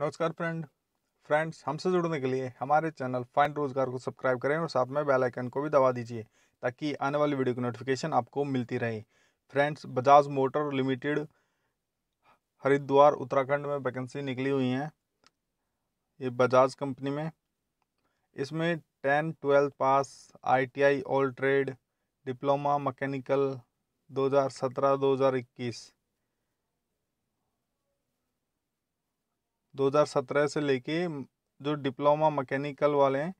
नमस्कार friend friends हमसे जुड़ने के लिए हमारे चैनल फाइंड रोजगार को सब्सक्राइब करें और साथ में बेल आइकन को भी दबा दीजिए ताकि आने वाली वीडियो की नोटिफिकेशन आपको मिलती रहे friends Bajaj Motor Limited Haridwar Uttarakhand में वैकेंसी निकली हुई हैं ये बजाज कंपनी में इसमें ten twelfth pass ITI all trade diploma mechanical 2017-2021 2017 से लेके जो डिप्लोमा मैकेनिकल वाले हैं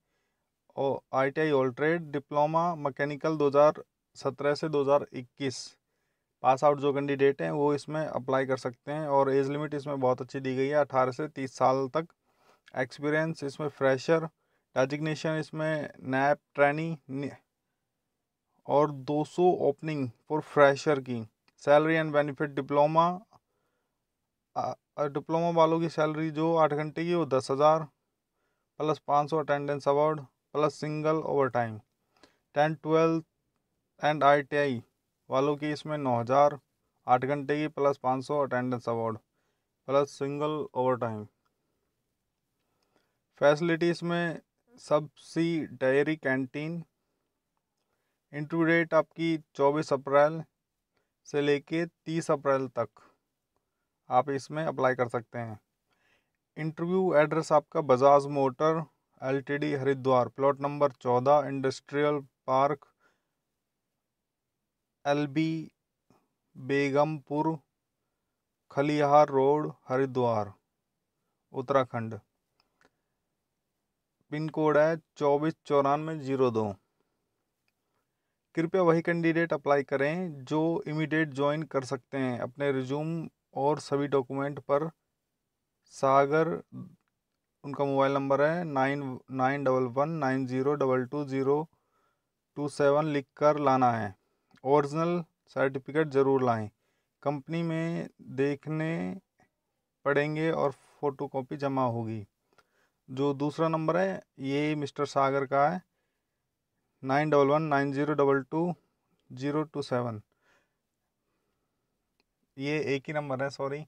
और I T I all trade diploma mechanical 2017 से 2021 पास आउट जो कैंडिडेट हैं वो इसमें अप्लाई कर सकते हैं और एज लिमिट इसमें बहुत अच्छी दी गई है अठारह से तीस साल तक एक्सपीरियंस इसमें फ्रेशर डेजिग्नेशन इसमें नैप ट्रेनी और 200 ओपनिंग फॉर फ्रेशर की सैलरी एंड बेनिफिट डिप्लोमा और डिप्लोमा वालों की सैलरी जो आठ घंटे की वो दस हज़ार प्लस पाँच सौ attendance award plus single overtime tenth twelfth and I वालों की इसमें नौ हज़ार आठ घंटे की प्लस पाँच सौ attendance award plus single overtime facilities में सी डेयरी कैंटीन इंटरव्यू डेट आपकी चौबीस अप्रैल से लेके तीस अप्रैल तक आप इसमें अप्लाई कर सकते हैं इंटरव्यू एड्रेस आपका Bajaj Motor LTD Haridwar plot number चौदह industrial park LB Begampur Khalihar road Haridwar Uttarakhand pin code है चौबीस चौरानवे जीरो दो कृपया वही कैंडिडेट अप्लाई करें जो इमीडिएट ज्वाइन कर सकते हैं अपने रिज्यूम और सभी डॉक्यूमेंट पर सागर उनका मोबाइल नंबर है nine nine double one nine zero double two zero two seven लिख कर लाना है ओरिजिनल सर्टिफिकेट ज़रूर लाएं कंपनी में देखने पड़ेंगे और फ़ोटोकॉपी जमा होगी जो दूसरा नंबर है ये मिस्टर सागर का है nine double one nine zero double two zero two seven ये एक ही नंबर है सॉरी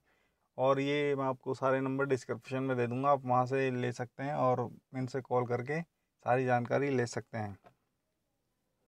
और ये मैं आपको सारे नंबर डिस्क्रिप्शन में दे दूँगा आप वहाँ से ले सकते हैं और इनसे कॉल करके सारी जानकारी ले सकते हैं